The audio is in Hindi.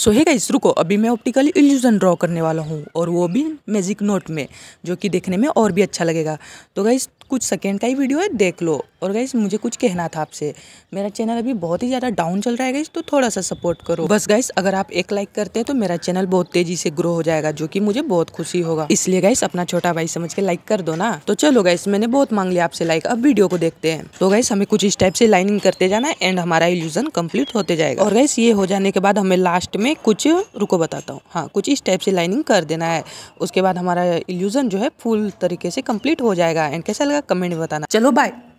सो है इस रुको अभी मैं ऑप्टिकल इल्यूजन ड्रॉ करने वाला हूँ और वो भी मैजिक नोट में जो कि देखने में और भी अच्छा लगेगा तो गाइस कुछ सेकेंड का ही वीडियो है देख लो और गाइज मुझे कुछ कहना था आपसे मेरा चैनल अभी बहुत ही ज़्यादा डाउन चल रहा है गाइज तो थोड़ा सा सपोर्ट करो बस गाइस अगर आप एक लाइक करते हैं तो मेरा चैनल बहुत तेजी से ग्रो हो जाएगा जो कि मुझे बहुत खुशी होगा इसलिए गाइस अपना छोटा भाई समझ के लाइक कर दो ना तो चलो गाइस मैंने बहुत मांग लिया आपसे लाइक अब वीडियो को देखते हैं तो गाइस हमें कुछ इस टाइप से लाइनिंग करते जाना है एंड हमारा इल्यूजन कम्प्लीट होते जाएगा और गाइस ये हो जाने के बाद हमें लास्ट में कुछ रुको बताता हूँ हाँ कुछ इस टाइप से लाइनिंग कर देना है उसके बाद हमारा इल्यूजन जो है फुल तरीके से कम्प्लीट हो जाएगा एंड कैसा लगा कमेंट बताना चलो बाय